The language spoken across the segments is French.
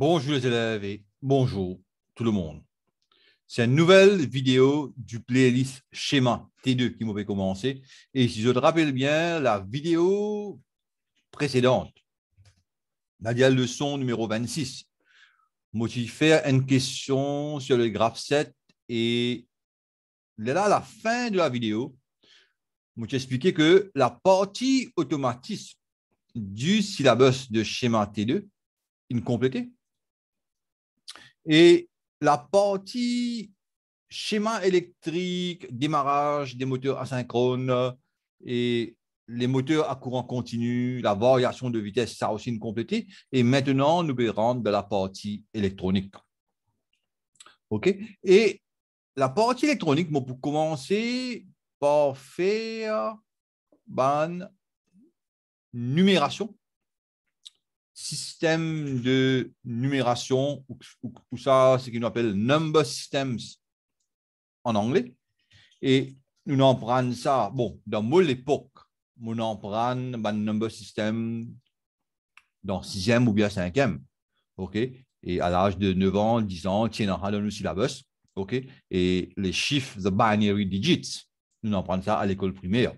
Bonjour les élèves et bonjour tout le monde. C'est une nouvelle vidéo du playlist schéma T2 qui m'avait commencé. Et si je te rappelle bien, la vidéo précédente, la leçon numéro 26, m'a une question sur le graphe 7 et là, à la fin de la vidéo, moi j'ai expliqué que la partie automatisme du syllabus de schéma T2, il complétée et la partie schéma électrique, démarrage des moteurs asynchrones et les moteurs à courant continu, la variation de vitesse, ça aussi une compléter. Et maintenant, nous allons rentrer dans la partie électronique. OK Et la partie électronique, moi, pour commencer par faire une euh, numération système de numération, ou, ça, ce qu'ils appellent number systems en anglais. Et nous en prenons ça, bon, dans mon époque, nous en prenons un number system dans sixième ou bien cinquième. OK? Et à l'âge de 9 ans, 10 ans, tiens, on dans le syllabus. OK? Et les chiffres, the binary digits, nous en prenons ça à l'école primaire.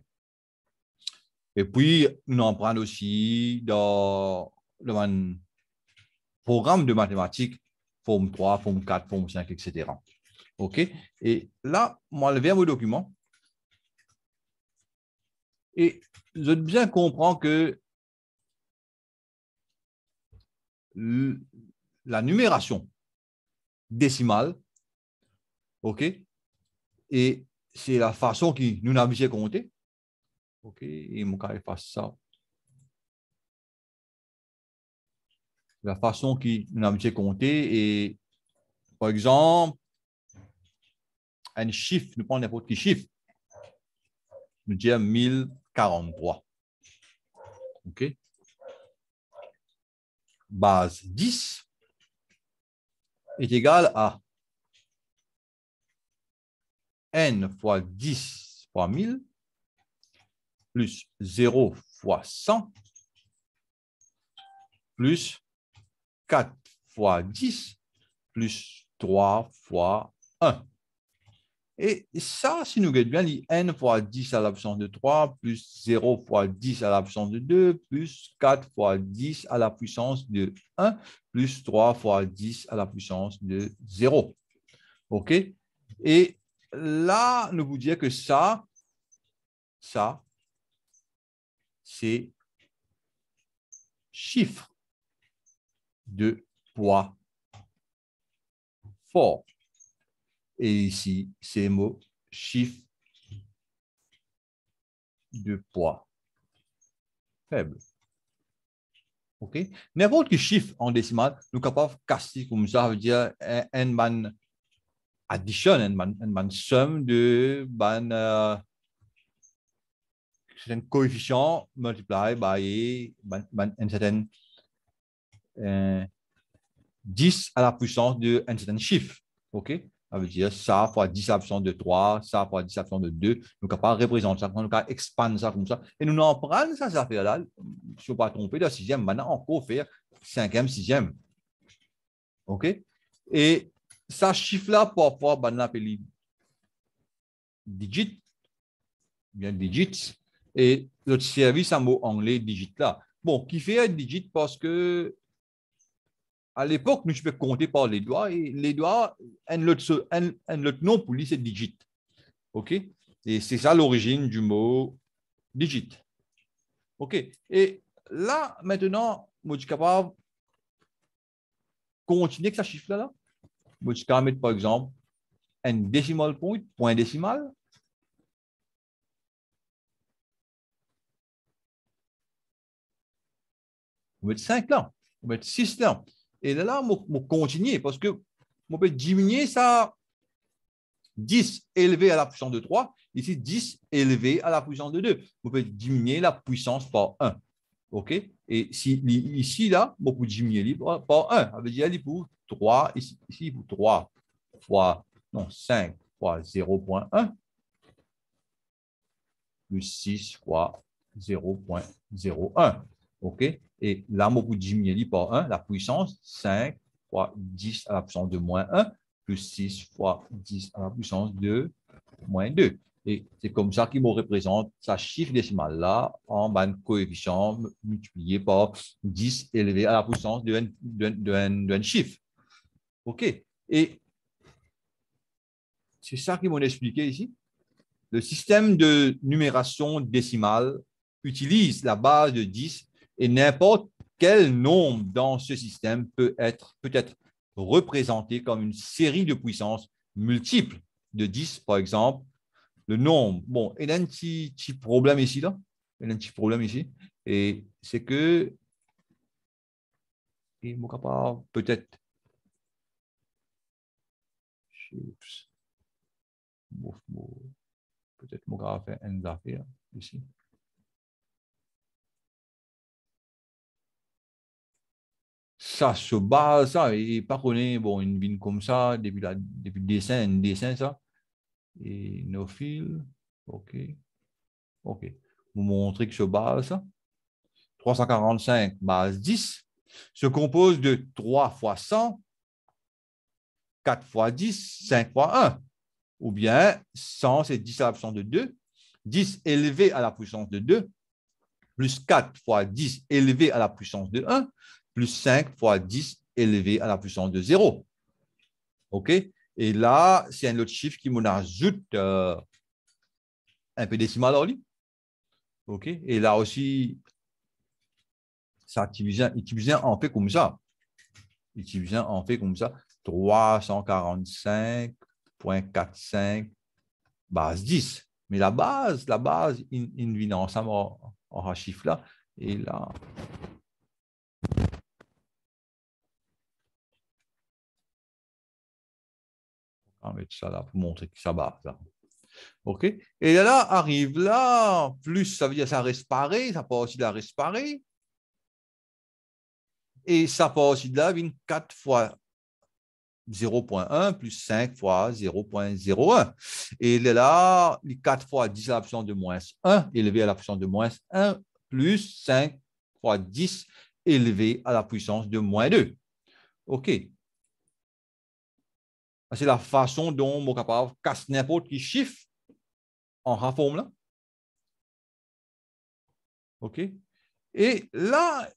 Et puis, nous en prenons aussi dans le programme de mathématiques, forme 3, forme 4, forme 5, etc. OK Et là, moi, je viens au document. Et je bien comprends que la numération décimale, OK Et c'est la façon qui nous déjà compter. OK Et mon carré passe ça la façon qu'une amitié comptée. Et par exemple, un chiffre, nous prenons n'importe quel chiffre, nous disons 1043. OK? Base 10 est égal à n fois 10 fois 1000 plus 0 fois 100 plus 4 fois 10 plus 3 fois 1. Et ça, si nous regardons bien, il n fois 10 à l'absence de 3, plus 0 fois 10 à l'absence de 2, plus 4 fois 10 à la puissance de 1, plus 3 fois 10 à la puissance de 0. OK Et là, nous vous dire que ça, ça, c'est chiffre de poids fort. Et ici, ces mots chiffre de poids faible. OK? N'importe quel chiffre en décimal, nous sommes capables de casser comme ça, veut dire un man addition, un man, man somme de ban euh, un coefficient multiplié by, un certain 10 euh, à la puissance d'un certain chiffre. OK? Ça veut dire ça fois 10 à de 3, ça fois 10 à de 2. Nous sommes capables pas représenter ça, nous sommes expander ça comme ça. Et nous n'en prenons ça, ça fait là, si on ne pas tromper, le sixième, maintenant peut faire cinquième, sixième. OK? Et ça chiffre-là, parfois, ben, on appelle digit, et notre service en mot anglais digit là. Bon, qui fait un digit parce que à l'époque, nous fais compter par les doigts et les doigts, un autre, nom pour lui, c'est digit. OK Et c'est ça l'origine du mot digit. OK Et là, maintenant, je suis capable de continuer avec ce chiffre-là. je suis mettre, par exemple, un décimal point, point décimal. On va mettre 5 là, on va mettre 6 là. Et là, on je continuer parce que je peux diminuer ça 10 élevé à la puissance de 3. Ici, 10 élevé à la puissance de 2. Je peux diminuer la puissance par 1. OK Et si, ici, là, je peux diminuer par 1. Ça veut dire pour 3, ici, ici pour 3 fois, non, 5 fois 0.1 plus 6 fois 0.01. OK? Et là, on par 1, la puissance 5 fois 10 à la puissance de moins 1, plus 6 fois 10 à la puissance de moins 2. Et c'est comme ça qu'il me représente sa chiffre décimale-là en coefficient multiplié par 10 élevé à la puissance d'un de chiffre. OK? Et c'est ça qu'il m'ont expliqué ici. Le système de numération décimale utilise la base de 10 et n'importe quel nombre dans ce système peut être, peut être représenté comme une série de puissances multiples de 10, par exemple, le nombre. Bon, il y a un petit, problème ici, là. Il y a un petit problème ici. Et c'est que il ne pas peut-être. Peut-être mon je vais fait ici. ça se base ça, et pas connaît, bon, une vigne comme ça, depuis, la, le dessin, un dessin, ça. Et nos fils, ok. Ok. Vous montrez que ce base, 345 base 10, se compose de 3 fois 100, 4 fois 10, 5 fois 1. Ou bien 100, c'est 10 à la puissance de 2, 10 élevé à la puissance de 2, plus 4 fois 10 élevé à la puissance de 1, plus 5 fois 10 élevé à la puissance de 0. OK Et là, c'est un autre chiffre qui m'en ajoute euh, un peu décimal en OK Et là aussi, ça utilise divise en fait comme ça. divise en fait comme ça. 345.45 base 10. Mais la base, la base, il, vit vient ensemble en, chiffre là. Et là, On va mettre ça là pour montrer que ça va. OK Et là, arrive là, plus ça veut dire ça reste ça part aussi de la respire. Et ça part aussi de là, 4 fois 0.1 plus 5 fois 0.01. Et là, 4 fois 10 à la puissance de moins 1 élevé à la puissance de moins 1 plus 5 fois 10 élevé à la puissance de moins 2. OK. C'est la façon dont on casse n'importe qui chiffre en reforme Et là,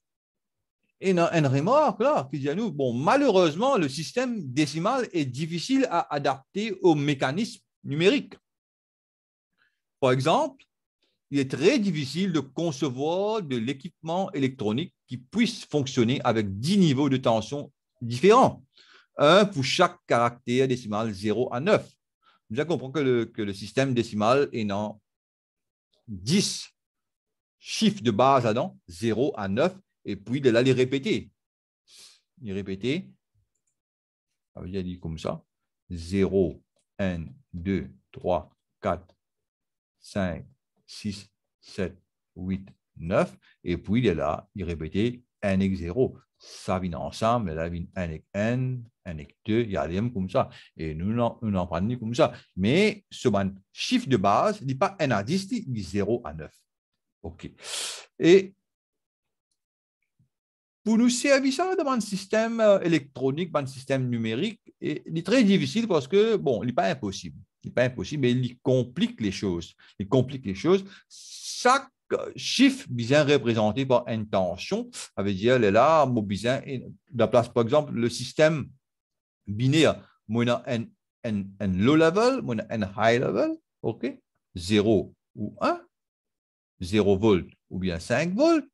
il y a une remarque là qui dit à nous, bon, malheureusement, le système décimal est difficile à adapter aux mécanismes numériques. Par exemple, il est très difficile de concevoir de l'équipement électronique qui puisse fonctionner avec 10 niveaux de tension différents. 1 pour chaque caractère décimal 0 à 9. Vous comprend que le, que le système décimal est dans 10 chiffres de base à 0 à 9, et puis de là les répéter. Les répéter, il veut dit comme ça, 0, 1, 2, 3, 4, 5, 6, 7, 8, 9, et puis de là, il répéter. 1 et 0. Ça vient ensemble, là, vient 1 et 1, un il a des Yalem, comme ça. Et nous, n'en en prenons comme ça. Mais ce chiffre de base, il n'est pas un à 10, il dit 0 à 9. OK. Et pour nous servir ça dans un système euh, électronique, dans un système numérique, et il est très difficile parce que, bon, il n'est pas impossible. Il n'est pas impossible, mais il complique les choses. Il complique les choses. Chaque euh, chiffre bien représenté par intention, ça veut dire, là, mot bien, la place, par exemple, le système binaire, moi n, un low level, j'ai un high level, OK 0 ou 1, 0 volt ou bien 5 volts,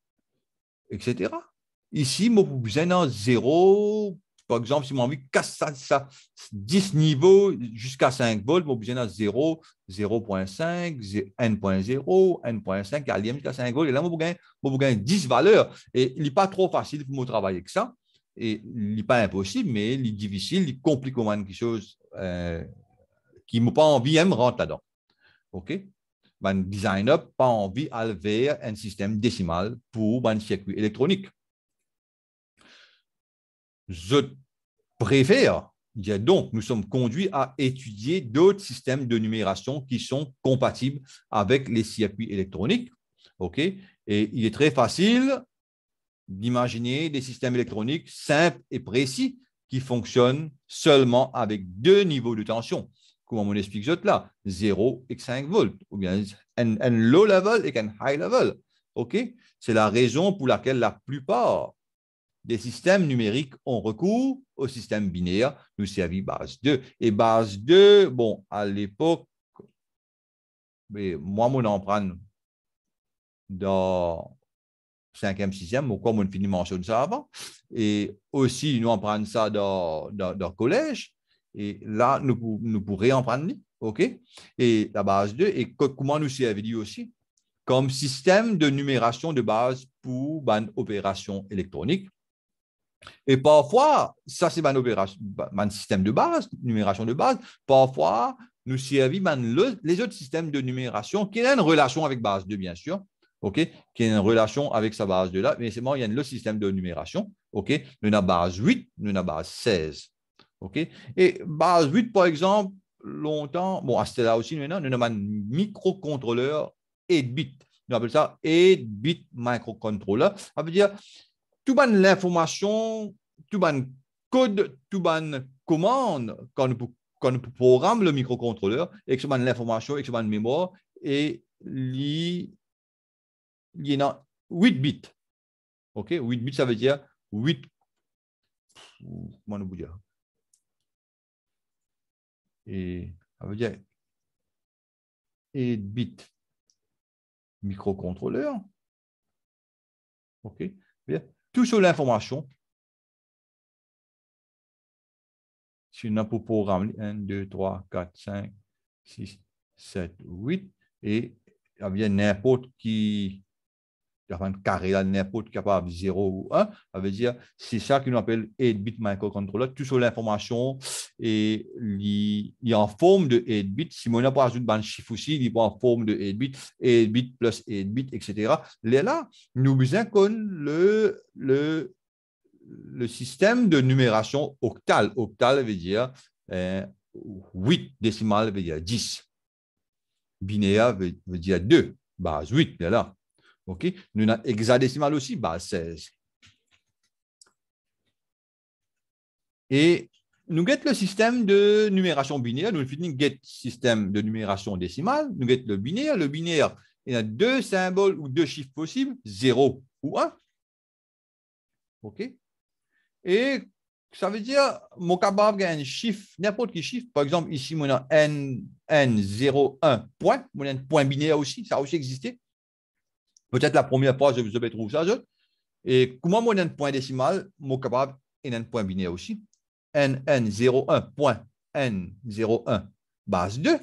etc. Ici, moi, vous avez un 0, par exemple, si moi envie ça, 10 niveaux jusqu'à 5 volts, moi, vous avez un 0, 0.5, n.0, n.5, à jusqu'à 5 volts, et là, moi, vous gagnez 10 valeurs. Et il n'est pas trop facile pour moi travailler avec ça et n'est pas impossible, mais il est difficile, il complique au moins quelque chose euh, qui n'a pas envie, de hein, me là-dedans. OK? Ben, designer n'a pas envie d'enlever un système décimal pour un circuit électronique. Je préfère dire donc, nous sommes conduits à étudier d'autres systèmes de numération qui sont compatibles avec les circuits électroniques. OK? Et il est très facile d'imaginer des systèmes électroniques simples et précis qui fonctionnent seulement avec deux niveaux de tension. Comment on explique là 0 et 5 volts, ou bien un, low level et un high level. OK C'est la raison pour laquelle la plupart des systèmes numériques ont recours au système binaire, nous servit base 2. Et base 2, bon, à l'époque, moi, mon empreinte dans cinquième, sixième, ou comme on finit mentionne ça avant. Et aussi, nous, on ça dans, le collège. Et là, nous, nous pourrions en prendre. OK? Et la base 2, et comment nous servir aussi comme système de numération de base pour une opération électronique. Et parfois, ça c'est un système de base, numération de base. Parfois, nous servir les autres systèmes de numération qui ont une relation avec base 2, bien sûr. OK, qui est une relation avec sa base de là, mais c'est il y a le système de numération, OK, nous avons base 8, nous avons base 16. OK, et base 8, par exemple, longtemps, bon, à ah, là aussi maintenant, nous avons un microcontrôleur 8 bits. Nous appelons ça 8 bit microcontroller. Ça veut dire, tout l'information, tout le code, tout la commande quand nous, programme le microcontrôleur, et que l'information, et que la mémoire, et li il y en a 8 bits. 8 bits, ça veut dire 8. Comment on peut dire Et ça veut dire 8 bits microcontrôleur. OK Tout sur l'information. Si on a pour programme 1, 2, 3, 4, 5, 6, 7, 8, et y vient n'importe qui carré n'importe capable, 0 ou 1, ça veut dire, c'est ça qu'on appelle 8-bit microcontrôleur. Tout sur l'information et il est en forme de 8-bit. Si on n'a pas ajouté chiffre aussi, il est en forme de 8-bit, 8-bit plus 8-bit, etc. là, nous besoin qu'on le, le, le système de numération octal. Octal veut dire 8, euh, décimal veut dire 10. Binéa veut, veut dire 2, base 8, là. Nous avons hexadécimal aussi, base 16. Et nous avons le système de numération binaire, nous finissons get système de numération décimale, nous avons le binaire. Le binaire, il y a deux symboles ou deux chiffres possibles, 0 ou 1. OK Et ça veut dire, mon capable un chiffre, n'importe quel chiffre. Par exemple, ici, mon n, n, 0, point. a un point binaire aussi, ça a aussi existé. Peut-être la première fois, je, je vais trouver ça. Je. Et comment mon un point décimal, mon capable et un point binaire aussi. N, 01n 01 point base 2.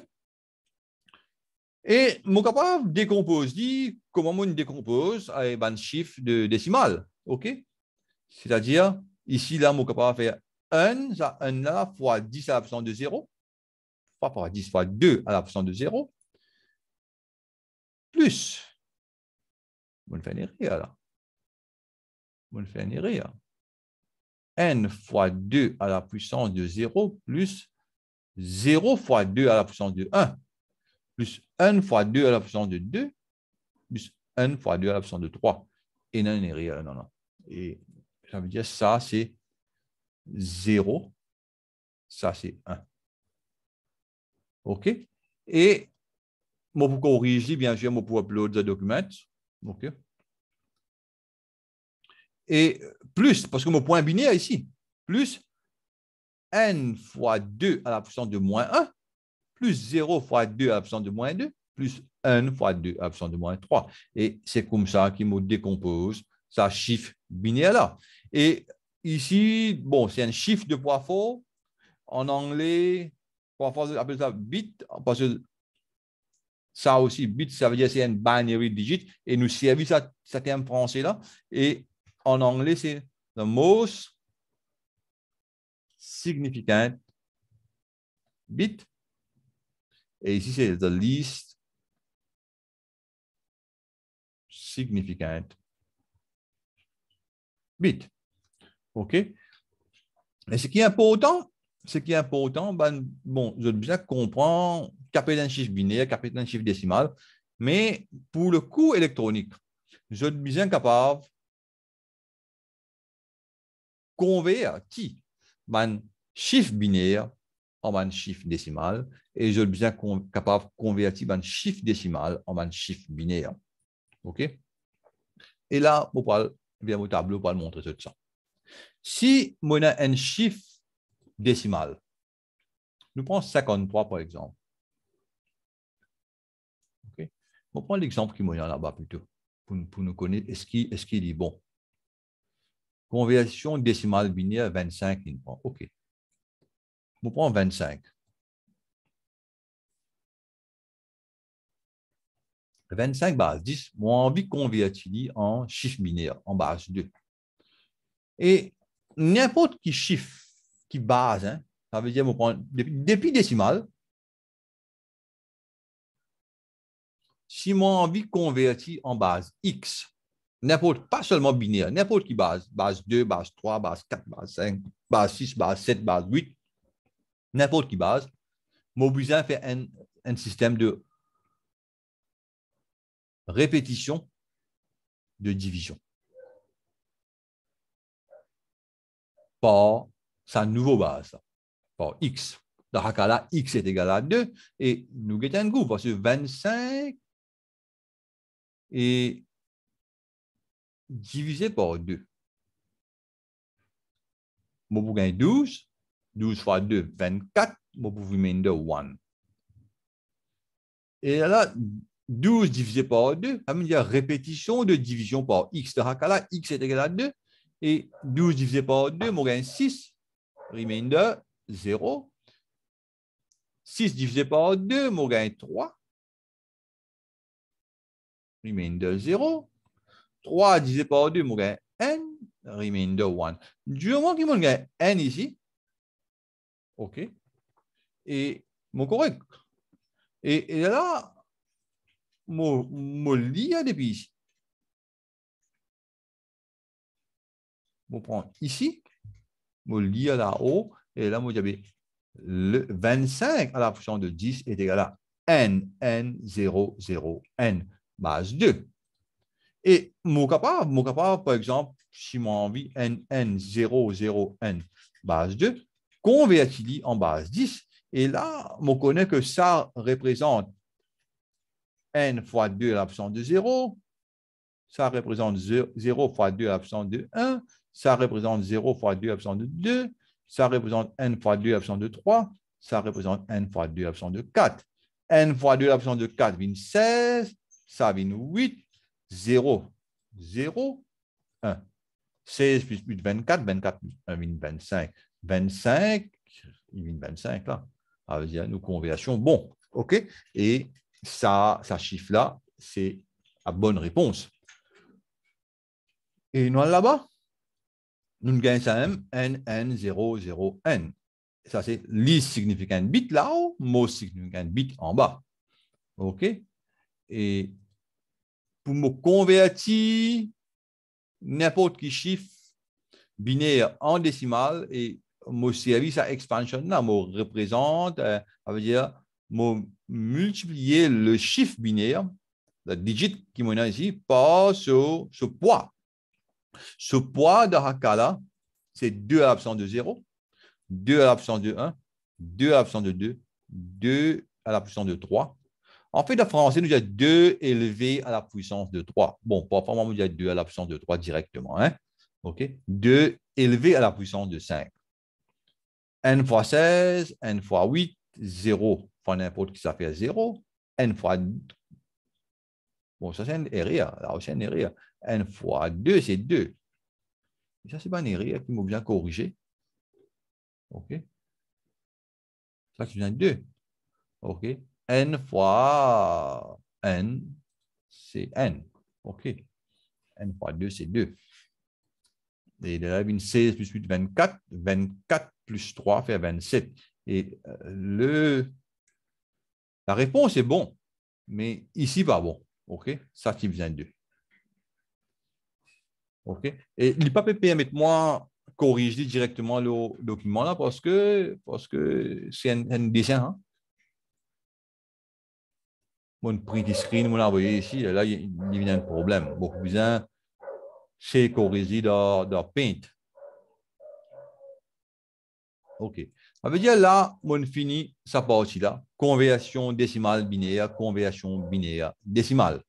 Et mon capable de comment mon décompose avec un chiffre de décimal. OK? C'est-à-dire, ici, là, mon capable de 1, ça, 1 là, fois 10 à l'absence de 0, fois, fois 10 fois 2 à l'absence de 0, plus rien là. rien. n fois 2 à la puissance de 0 plus 0 fois 2 à la puissance de 1 plus 1 fois 2 à la puissance de 2 plus 1 fois 2 à la puissance de 3. Et non, non, non, non. Et ça veut dire ça, c'est 0. Ça, c'est 1. OK? Et moi, vous corriger, bien sûr, moi, pour uploader le document, OK. Euh. Et plus, parce que mon point binaire ici, plus n fois 2 à la puissance de moins 1, plus 0 fois 2 à la puissance de moins 2, plus 1 fois 2 à la puissance de moins 3. Et c'est comme ça qu'il me décompose sa chiffre binaire-là. Et ici, bon, c'est un chiffre de poids faux. En anglais, on appelle ça bit, parce que ça aussi, bit, ça veut dire c'est un binary digit. Et nous servit ça, français là. Et en anglais, c'est the most significant bit. Et ici, c'est the least significant bit. OK? Mais ce qui est important, ce qui est important, ben, bon, je veux bien comprendre un chiffre binaire, un chiffre décimal, mais pour le coût électronique, je suis bien capable de convertir un ben, chiffre binaire en un ben, chiffre décimal et je suis bien capable de convertir un chiffre décimal en un chiffre binaire. OK? Et là, je parle, vous mon tableau, pour montrer ça. Si mon un chiffre décimales. Nous prenons 53, par exemple. Okay. On prend l'exemple qui m'est là-bas plutôt, pour, nous connaître est-ce qu'il est, bon. Conversion décimale binaire 25, il prend. OK. On prend 25. 25 base 10, j'ai envie de convertir en chiffre binaire, en base 2. Et n'importe qui chiffre qui base, hein. ça veut dire mon depuis, décimal, Si mon envie converti en base X, n'importe, pas seulement binaire, n'importe qui base, base 2, base 3, base 4, base 5, base 6, base 7, base 8, n'importe qui base, mon besoin fait un, un système de répétition de division par sa nouveau base. par x. Dans là x est égal à 2 et nous avons un groupe, parce que 25 est divisé par 2. Moi, vous gagner 12. 12 fois 2, 24. Je vous vous one 1. Et là, 12 divisé par 2, ça veut dire répétition de division par x. Dans x est égal à 2. Et 12 divisé par 2, moi, gagne 6 remainder 0. 6 divisé par 2, je gagne 3. Remainder 0. 3 divisé par 2, je gagne n. Remainder 1. Du moment qu'il me gagne n ici, OK, et mon correct. Et, et là, mon lien depuis ici. Je prends ici, à là-haut, et là, le 25 à la fonction de 10 est égal à n, n, 0, 0, n, base 2. Et mon capable, mon capable, par exemple, si mon envie n, n, 0, 0, n, base 2, convertit en base 10. Et là, on connaît que ça représente n fois 2 à l'absence de 0, ça représente 0 fois 2 à l'absence de 1, ça représente 0 fois 2 absent de 2, ça représente n fois 2 absent de 3, ça représente n fois 2 absent de 4. n fois 2 absent de 4 vient 16, ça vient 8, 0, 0, 1. 16 plus 8, 24, 24 plus 1, 25. 25, il 25 là. Ça veut dire conversions, bon, OK. Et ça, ça chiffre là, c'est la bonne réponse. Et nous là-bas nous avons un n, n, 0, 0, n. Ça, c'est le significant bit là-haut, le significant bit en bas. OK? Et pour me convertir n'importe quel chiffre binaire en décimal et mon service à expansion là, me représente, euh, ça veut dire, me multiplier le chiffre binaire, le digit qui m'en ici, par ce poids ce poids de Hakala, c'est 2 à l'absence de 0, 2 à l'absence de 1, 2 à l'absence de 2, 2 à la puissance de 3. En fait, la français nous dit 2 élevé à la puissance de 3. Bon, parfois, forcément nous dit 2 à la de 3 directement. 2 hein. élevé à la puissance de 5. n fois 16, n fois 8, 0 Enfin, n'importe qui, ça fait 0. n fois... Bon, ça, c'est un erreur. Là aussi, un erreur n fois 2, c'est 2. ça, c'est pas une erreur hein, qui m'a bien corriger. OK Ça, c'est un 2. OK N fois N, c'est N. OK N fois 2, c'est 2. Et il a une 16 plus 8, 24. 24 plus 3 fait 27. Et euh, le, la réponse est bon, mais ici, pas bon. OK Ça, c'est un 2. OK? Et pas pas permettre moi corriger directement le document là parce que parce que c'est un, dessin. Hein. Mon print screen, mon envoyé ici, là, il y a un problème. Beaucoup de gens corrigé dans, dans Paint. OK. Ça veut dire là, fini ça sa partie là. Conversion décimale binaire, conversion binaire décimale.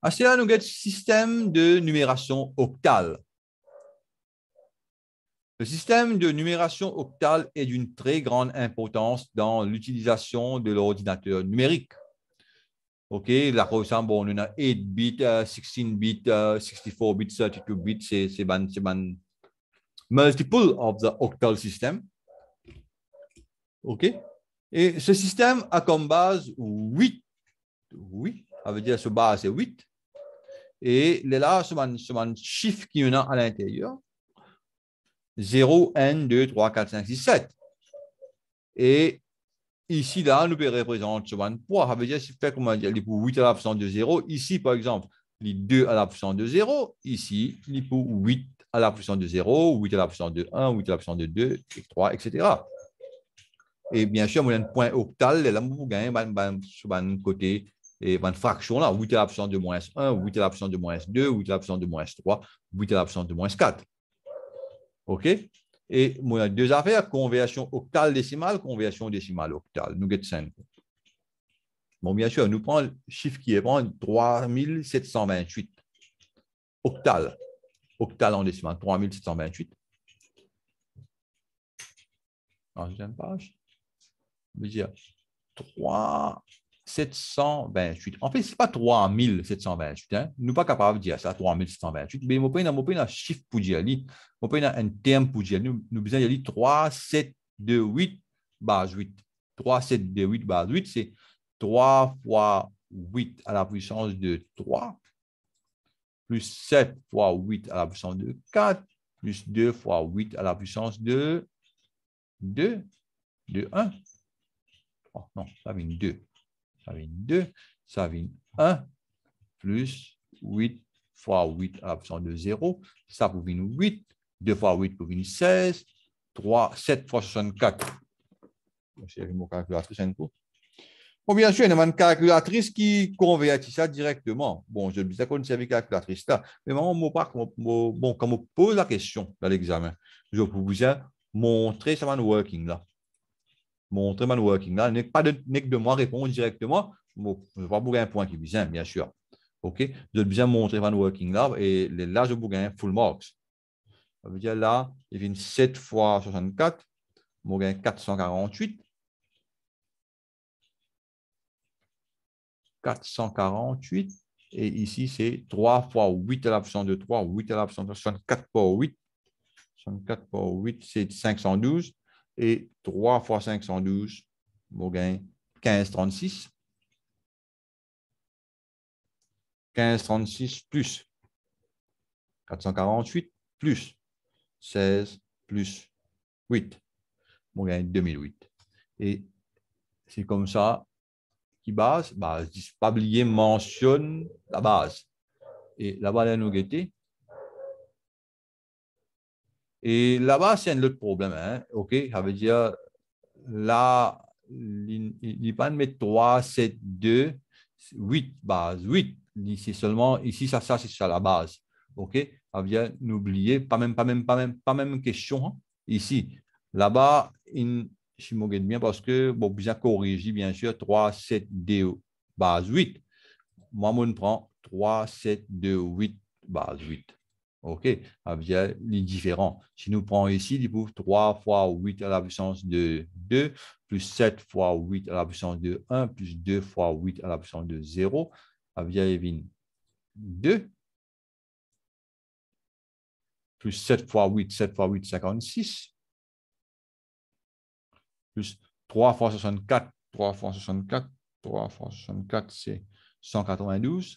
À ah, cela, nous avons système de numération octale. Le système de numération octale est d'une très grande importance dans l'utilisation de l'ordinateur numérique. OK, la ressemble, on a 8 bits, 16 bits, 64 bits, 32 bits, c'est Multiple of the octal system. OK. Et ce système a comme base 8. Oui, ça veut dire, ce base est 8. Et là, ce un chiffre qu'il y en a à l'intérieur. 0, 1, 2, 3, 4, 5, 6, 7. Et ici, là, nous peut représenter ce poids. Ça veut dire, fait pour 8 à la de 0. Ici, par exemple, les 2 à la puissance de 0. Ici, les 8 à la puissance de 0, 8 à la puissance de 1, 8 à la puissance de 2, 3, etc. Et bien sûr, on a un point octal, là, vous gagnez sur un côté et une ben, fraction là, 8 à l'absence de moins 1, 8 à l'absence de moins 2, 8 à l'absence de moins 3, 8 à l'absence de moins 4. OK Et moi, a deux affaires, conversion octale décimale, conversion décimale octale. Nous get 5. Bon, bien sûr, nous prenons le chiffre qui est bon, 3728 octale. Octale en décimale, 3728. En deuxième page, je veux dire 3 728. en fait, ce n'est pas 3728. ne hein. Nous pas capable de dire ça, 3728. Mais nous avons un chiffre pour dire, nous avons un terme pour dire, nous avons besoin de dire 3728 base 8. 3728 base 8, c'est 3 fois 8 à la puissance de 3, plus 7 fois 8 à la puissance de 4, plus 2 fois 8 à la puissance de 2, de 1. non, ça vient 2 ça vient 2, ça vient 1, plus 8 fois 8 absent de 0, ça peut venir 8, 2 fois 8 pour venir 16, 3, 7 fois 64. Je vais mon calculatrice un coup. bien sûr, il y a une calculatrice qui convertit ça directement. Bon, je si disais qu'on une calculatrice là, mais moi, par bon, quand on pose la question dans l'examen, je vais vous montrer ça, mon working là. Montrer mon working. Là, n'est pas de, de moi répondre directement. Bon, je vais bouger un point qui est bien, bien sûr. OK? vais bien montrer man working là. Et là, je vous un full marks. Ça veut dire là, il vient 7 fois 64. Je gagne 448. 448. Et ici, c'est 3 fois 8 à l'absence de 3, 8 à l'absence de 64 fois 8. 64 fois 8, c'est 512 et 3 fois 512, 12. mon gain, 1536 36. plus 448 plus 16 plus 8. Mon gain, 2008. Et c'est comme ça qui base, base, pas oublier, mentionne la base. Et la valeur nous guetter, et là-bas, c'est un autre problème. Hein? OK, ça veut dire là, l'Iban met 3, 7, 2, 8 base 8, c'est seulement ici, ça, ça, c'est ça la base. OK, ça veut dire n'oubliez pas même, pas même, pas même, pas même question hein. ici. Là-bas, je me bien parce que, bon, bien corrigé, bien sûr, 3, 7, 2, base 8. Moi, mon prend 3, 7, 2, 8, base 8. OK, ah, via bien, les différents. Si nous prenons ici, 3 fois 8 à la puissance de 2, plus 7 fois 8 à la puissance de 1, plus 2 fois 8 à la puissance de 0. Ah 2. Plus 7 fois 8, 7 fois 8, 56. Plus 3 fois 64, 3 fois 64, 3 fois 64, c'est 192.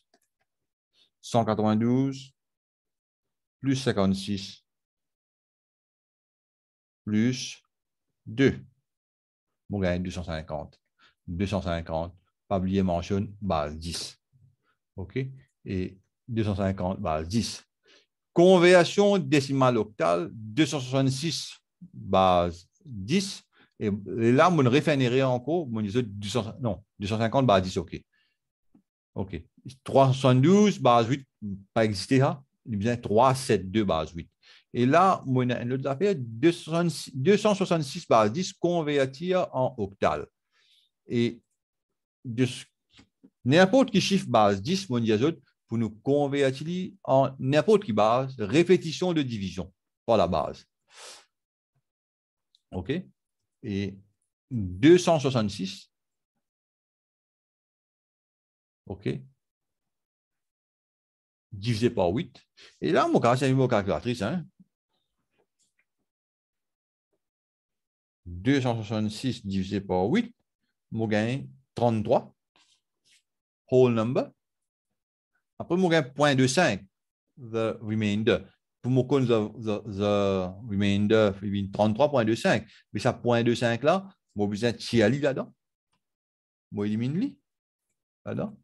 192 plus 56 plus 2. On gagne 250. 250, pas oublier mentionne base 10. OK? Et 250 base 10. Conversion décimale octale, 266 base 10. Et, là, on rien encore, on dit non, 250 base 10, OK. OK. 372 base 8, pas existé hein. 3, 7, 2, base 8. Et là, mon, a autre affaire, 266 base 10 convertir en octal. Et n'importe qui chiffre base 10, mon pour nous convertir en n'importe qui base, répétition de division par la base. OK? Et 266. OK? divisé par 8. Et là, mon cas, c'est mon calculatrice. 266 divisé par 8, mon gain 33, whole number. Après, mon gain 0.25, the remainder. Pour mon compte, the, the, the remainder, 33.25. Mais ça, 0.25 là, mon besoin de chiali là-dedans. Mon élimine là-dedans.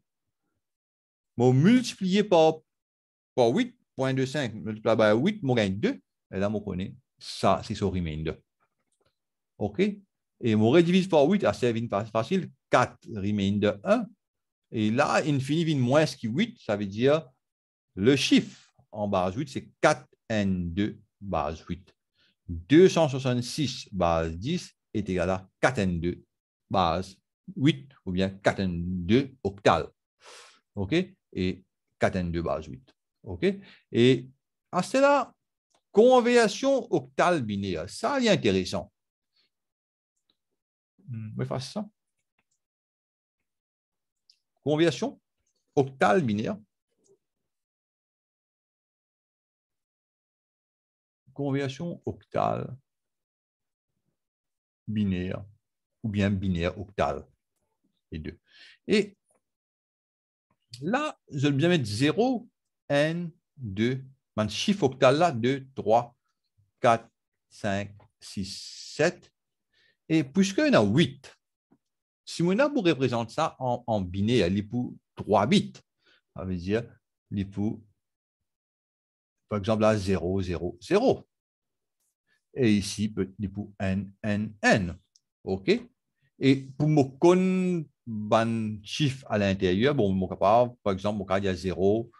multiplier multiplié par 8.25 multiplié par 8, je gagne 2. Et là, je connais ça, c'est ce remainder. OK? Et je redivise par 8, assez ah, facile, 4 remainder 1. Et là, infini vient moins que 8, ça veut dire le chiffre en base 8, c'est 4n2 base 8. 266 base 10 est égal à 4n2 base 8 ou bien 4n2 octal. OK? Et 4n2 base 8. Ok Et à cela, conversion octale binaire. Ça, est intéressant. Hmm, on va faire ça. Conversion octale binaire. Conversion octale binaire ou bien binaire octale. Les deux. Et là, je vais bien mettre zéro 1, 2, man chiffre octal 2, 3, 4, 5, 6, 7. Et puisqu'il y en a 8, si vous représente ça en, en binaire, l'époux 3 bits. Ça veut dire l'époux, par exemple, là, 0, 0, 0. Et ici, l'époux N, N, N. OK Et pour mon con, ban chiffre à l'intérieur, bon, mon par exemple, cas, il y a 0,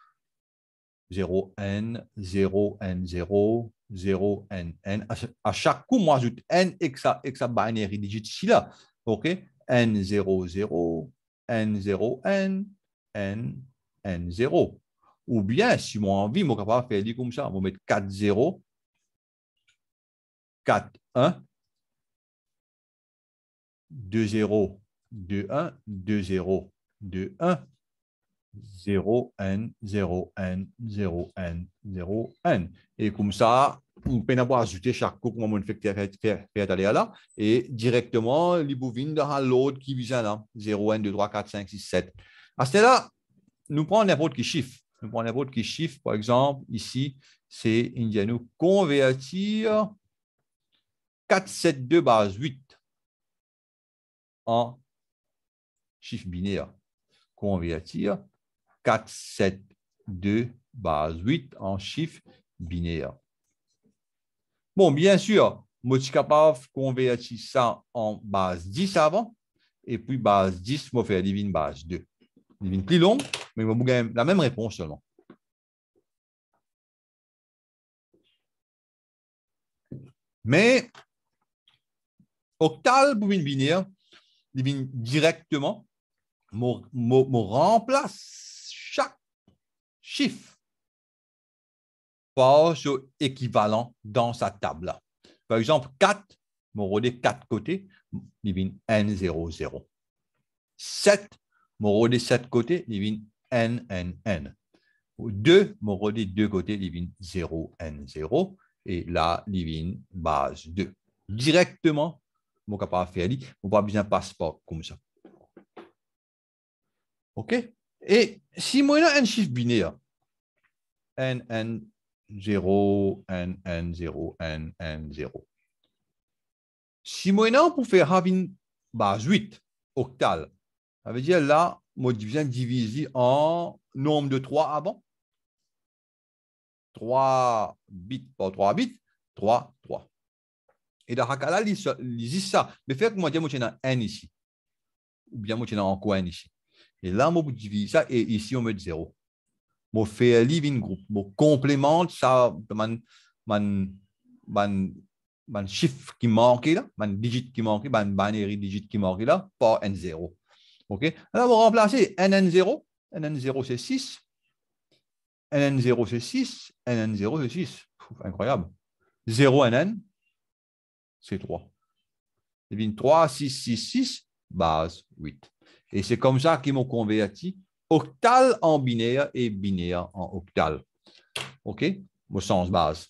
0N, 0N, 0, 0N, N. À chaque coup, moi, j'ajoute N hexa, binary digit là. OK N, 0, 0, N, 0, N, N, N, 0. Ou bien, si mon envie, moi capable faire comme ça. On va mettre 4, 0, 4, 1, 2, 0, 2, 1, 2, 0, 2, 1. 0 1, 0 1, 0 1, 0 1. Et comme ça, on peut avoir chaque coup comme on fait faire là. Et directement, les a dans l'autre qui vise là. 0, 1, 2, 3, 4, 5, 6, 7. À ce là nous prenons n'importe quel chiffre. Nous prenons n'importe quel chiffre. Par exemple, ici, c'est nous convertir 4, 7, 2 base 8 en chiffre binaire. Convertir 4, 7, 2, base 8 en chiffre binaire. Bon, bien sûr, Mochikapov convertir ça en base 10 avant, et puis base 10, vais faire divine base 2. Divine plus long, mais vous donner la même réponse seulement. Mais octal pour une binaire, directement, me remplace chiffre fort équivalent dans sa table. Par exemple, 4, mon rode 4 côtés, divine n 00. 7, mon rode 7 côtés, divine N, N, 2, mon rode 2 côtés, divine 0, N, 0. Et là, divine base 2. Directement, mon capable faire, on va bien passeport comme ça. OK? Et si moi, j'ai un chiffre binaire, n, n, 0, n, n, 0, n, n, 0. Si maintenant, pour faire base 8 octal, ça veut dire là, je je diviser en nombre de 3 avant. 3 bits pas 3 bits, 3, 3. Et dans là, ils ça. Mais fait que moi, je n ici. Ou bien, moi, je ici. Et là, moi, je divise ça, et ici, on met 0. Je fais group, mon complément ça, man, man, man, chiffre qui manque là, mon digit qui manque, man binary digit qui manque là, par N0. OK Alors, vous remplacez NN0, NN0 c'est 6, NN0 c'est 6, NN0 c'est 6. incroyable. 0NN, c'est 3. Et 3, 6, 6, 6, base 8. Et c'est comme ça qu'ils m'ont converti octal en binaire et binaire en octal. OK? Au sens base.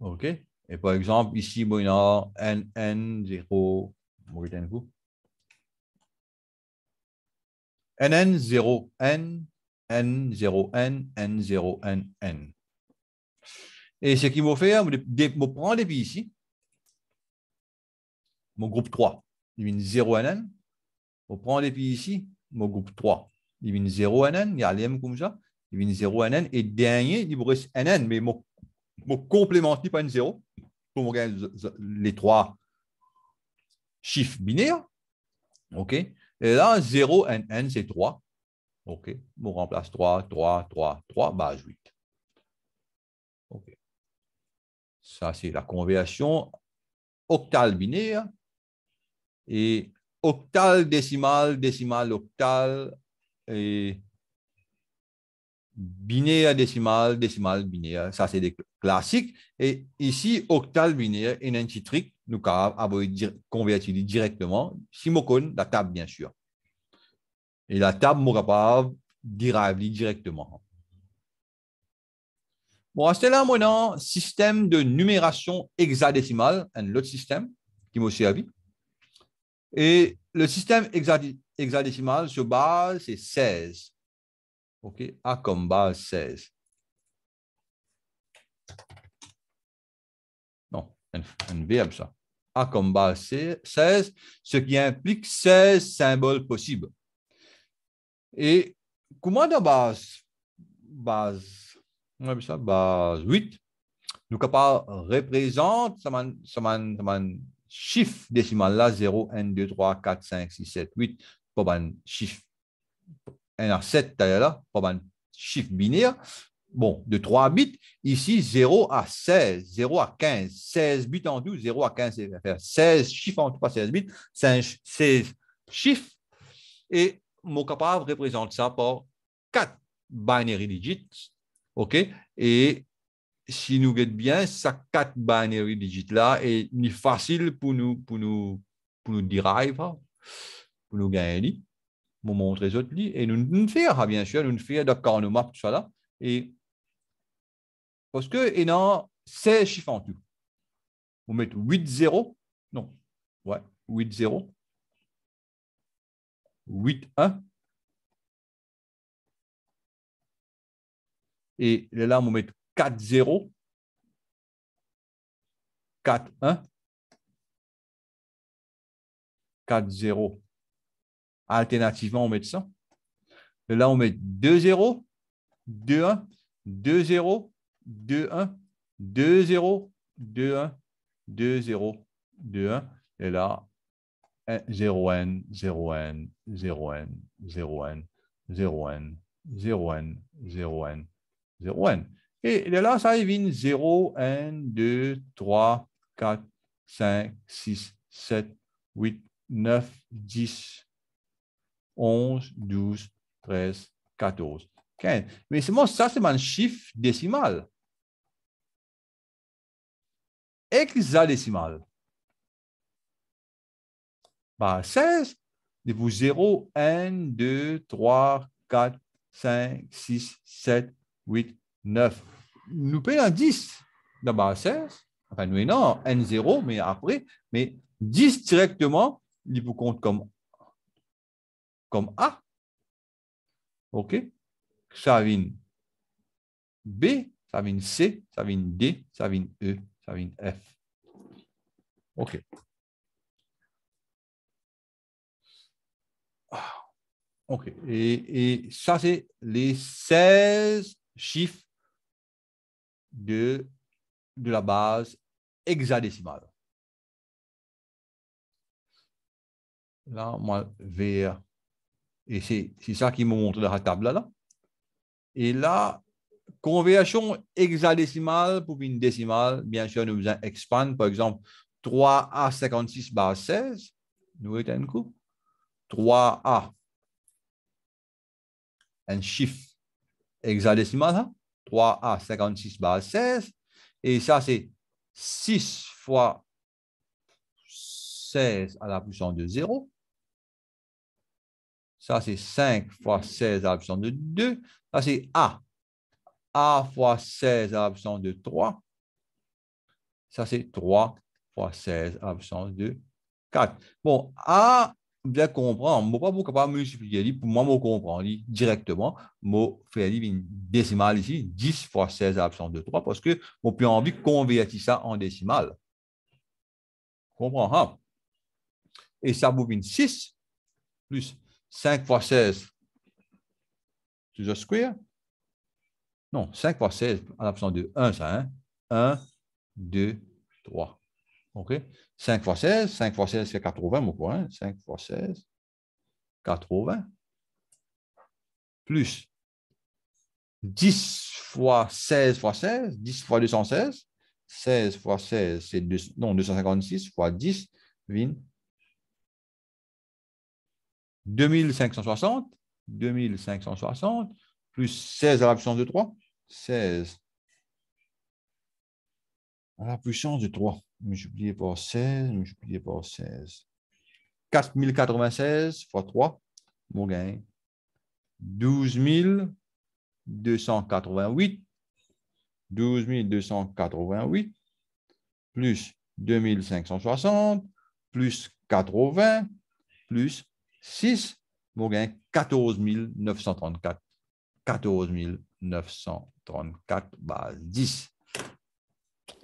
OK? Et par exemple, ici, N, NN0, un coup. NN0N, N0N, n 0 n Et ce qu'il faut faire, vous prendre depuis ici, mon groupe 3, il y a 0NN, on prend les filles ici, mon groupe 3. Il vient 0 NN, il y a l'IM comme ça. Il vient 0 NN. Et dernier, il vous reste NN, mais mon, complément pas 0. Pour les trois chiffres binaires. OK? Et là, 0 NN, c'est 3. OK? On remplace 3, 3, 3, 3, base 8. OK. Ça, c'est la conversion octale binaire. Et octal, décimal, décimal, octal, et binaire, décimal, décimal, binaire. Ça, c'est des classiques. Et ici, octal, binaire, et nous nous ah, avons converti directement, avons la table, bien sûr. Et la table, nous capable directement. Bon, c'est là, maintenant, système de numération hexadécimale, un autre système qui m'a servi. Et le système hexadécimal sur base, c'est 16. OK, A comme base 16. Non, un, ça. A comme base 16, ce qui implique 16 symboles possibles. Et comment de base, base, base 8, nous capable représente, ça chiffre décimal là, 0, 1, 2, 3, 4, 5, 6, 7, 8, pour un chiffre. 1 à 7, là, pour un chiffre binaire. Bon, de 3 bits, ici 0 à 16, 0 à 15, 16 bits en tout, 0 à 15, 16 chiffres en tout, pas 16 bits, 5, 16 chiffres. Et mon capable représente ça par 4 binary digits, OK? Et si nous guettons bien, ces quatre banneries digits-là est facile pour nous, pour nous, pour nous dire pour nous gagner, pour montrer les autres. Et nous, nous faisons, bien sûr, nous faisons d'accord, nous map, tout ça là. Et parce que, et non, c'est chiffres en tout. Vous mettez 8, 0. Non. Ouais, 8, 0. 8, 1. Et là, vous mettez 4-0, 4-1, 4-0. Alternativement, on met ça. Et là, on met 2-0, 2-1, 2-0, 2-1, 2-0, 2-1, 2-0, 2-1. Et là, 0-N, 0-N, 0-N, 0-N, 0-N, 0-N, 0-N, 0-N. Et là, ça vient 0, 1, 2, 3, 4, 5, 6, 7, 8, 9, 10, 11, 12, 13, 14, 15. Mais ça, c'est mon chiffre décimal. Hexadécimal. Bah, 16, vous 0, 1, 2, 3, 4, 5, 6, 7, 8, 9 nous paye un 10 d'abord à 16, enfin nous non, N0, mais après, mais 10 directement, il vous compte comme, comme A. OK Ça vient B, ça vient C, ça vient D, ça vient E, ça vient F. OK. Ah, OK. Et, et ça, c'est les 16 chiffres de, la base hexadécimale. Là, moi, vers. Et c'est ça qui me montre dans la table là. Et là, conversion hexadécimale pour une décimale, bien sûr, nous faisons expand, par exemple, 3A 56 base 16, nous un coup, 3A, un chiffre hexadécimal, hein. 3 à 56 base 16. Et ça, c'est 6 fois 16 à la puissance de 0. Ça, c'est 5 fois 16 à la puissance de 2. Ça, c'est A. A fois 16 à la puissance de 3. Ça, c'est 3 fois 16 à la puissance de 4. Bon, A bien comprendre. Je ne suis pas capable de multiplier. Pour moi, je comprends directement. Je fais une décimale ici, 10 fois 16 à l'absence de 3, parce que je plus envie de convertir ça en décimale. Comprends, hein? Et ça une 6 plus 5 fois 16. C'est le square? Non, 5 fois 16 à l'absence de 1, ça, hein? 1, 2, 3. 5 fois 16, 5 fois 16 c'est 80, mon point 5 fois 16, 80. Plus 10 fois 16 fois 16, 10 fois 216. 16 fois 16, c'est 256 fois 10, 2560, 2560, plus 16 à la puissance de 3, 16 à la puissance de 3 multiplié par 16, multiplié par 16. 4096 fois 3, mon gain. 12 288. 12 288 plus 2560 plus 80 plus 6, mon gain 14 934. 14 934 base 10.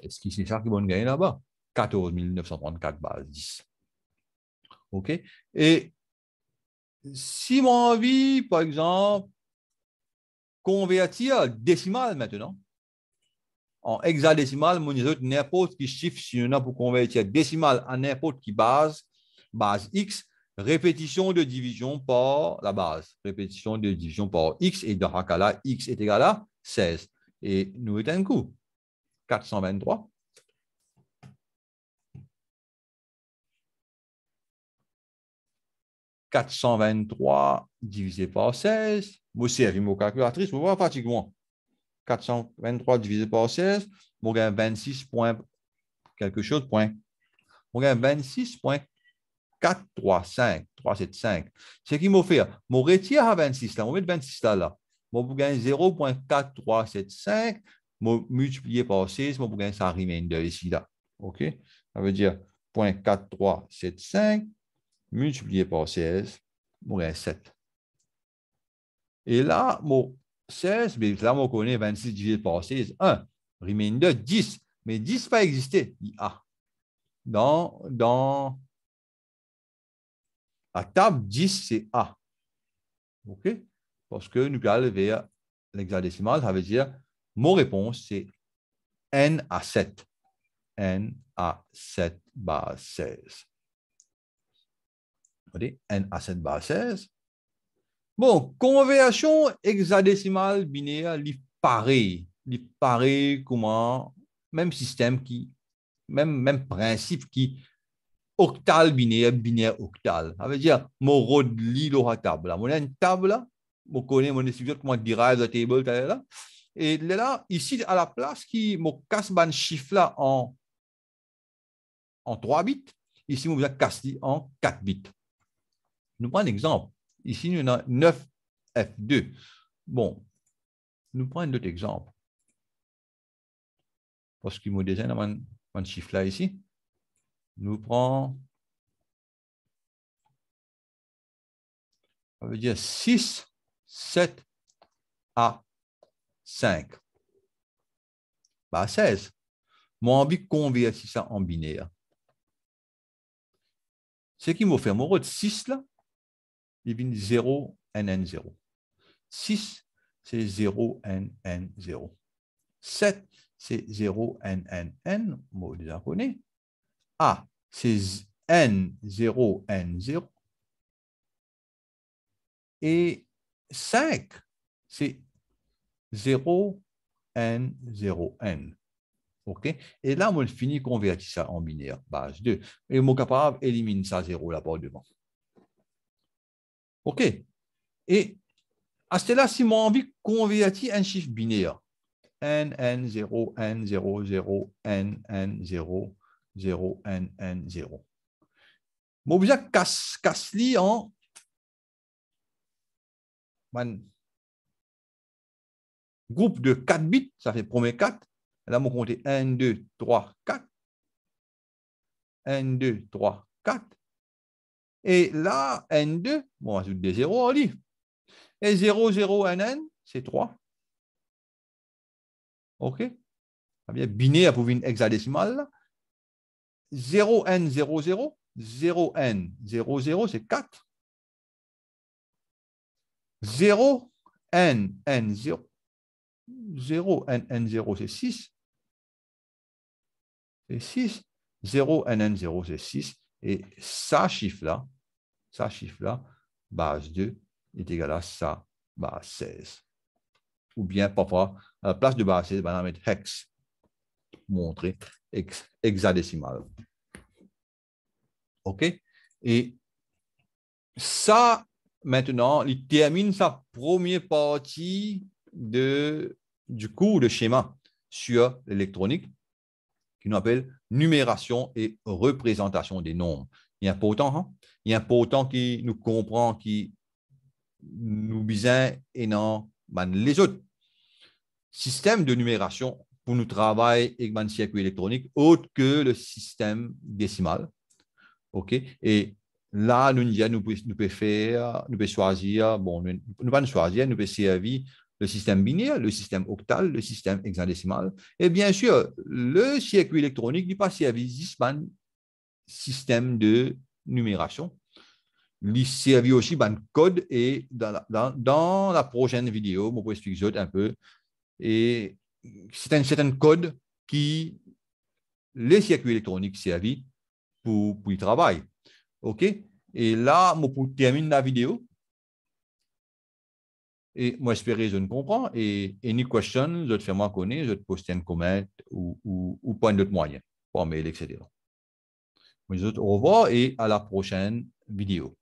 Est-ce que c'est ça qui va gagner là-bas? 14 934 base 10. OK Et si mon envie, par exemple, convertir décimal maintenant, en hexadécimal, mon n'importe qui chiffre, si on a pour convertir décimal en n'importe qui base, base X, répétition de division par la base, répétition de division par X, et dans ce cas-là, X est égal à 16. Et nous est un coup, 423 423 divisé par 16. Moi aussi, avec mon calculatrice, vous voir pratiquement. 423 divisé par 16, Je gagne 26 points, quelque chose, point. 5, 3, 7, 375. Ce qui me fait, mon retire à 26 là, on met 26 là, Je gagne 0.4375, vais multiplier par 16, Je vous gagne ça remainder ici là. OK? Ça veut dire 0.4375 multiplié par 16, moins 7. Et là, mon 16, mais là, on connaît 26 divisé par 16, 1. de 10. Mais 10 pas existé. dit ah. Dans, dans la table 10, c'est A. OK? Parce que nous allons vers l'hexadécimal, ça veut dire mon réponse, c'est N à 7. N à 7 base 16 n à 16. Bon, conversion hexadécimale binaire, il paraît, il paraît comment, même système qui, même, même principe qui, octal binaire, binaire octal. Ça veut dire, mon rôle la table. Mon une table, je connais mon étudiant comment dire la table, là. Et là, ici, à la place, qui, mon casse ban chiffre là en, 3 bits. Ici, mon casse en 4 bits nous prenons un exemple. Ici, nous avons 9F2. Bon, nous prenons autre exemple. Parce qu'il me désigne un, chiffre là ici. Nous prenons ça veut dire 6, 7 A, 5. Bah, 16. Moi, envie de convertir ça en binaire. Ce qui me fait mon de 6 là, est 0, n, 0 6, c'est 0, n, 0 7, c'est 0, NNN, mot déjà A, c'est N0, N0. Et 5, c'est 0, N, 0, N. OK? Et là, on finit convertir ça en binaire, base 2. Et mon capable élimine ça 0 là-bas devant. OK Et à cela, si mon envie convertir un chiffre binaire, n, n, 0, n, 0, 0, n, n, 0, 0, n, n, 0. Mon objet casse, casse en groupe de 4 bits, ça fait premier 4. Là, mon compte est 1, 2, 3, 4. 1, 2, 3, 4. Et là, N2, bon, on rajoute des zéros, on lit. Et 0, 0, NN, c'est 3. OK bien, à vous une hexadécimal. 0N, 0, 0. 0N, 0, 0, c'est 4. 0, N, N, 0. 0, N, N, 0, c'est 6. C'est 6. 0, N, N, 0, c'est 6. Et ça chiffre-là, ça chiffre-là, base 2 est égal à ça base 16. Ou bien parfois, la place de base 16, on va mettre hex, montrer hexadécimal. OK? Et ça, maintenant, il termine sa première partie de, du cours de schéma sur l'électronique qui nous appelle numération et représentation des nombres. Il est important, hein? il est important qu'il nous comprend qui nous bise et non ben, les autres. Système de numération pour nous travailler avec ben, circuit électronique autre que le système décimal. OK? Et là, nous, nous, pouvons, nous faire, nous pouvons choisir, bon, nous, nous choisir, nous pouvons servir le système binaire, le système octal, le système hexadécimal, et bien sûr le circuit électronique du service un système de numération. Il servit aussi ban code et dans la, prochaine vidéo, je vous expliquer un peu. Et c'est un certain code qui le circuit électronique servit pour, pour le travail. OK? Et là, je termine la vidéo. Et moi, que je ne comprends. Et any question, je te fais moi connaître, je te poste un commentaire ou, ou, ou point d'autre moyen, par mail, etc. Je te revois et à la prochaine vidéo.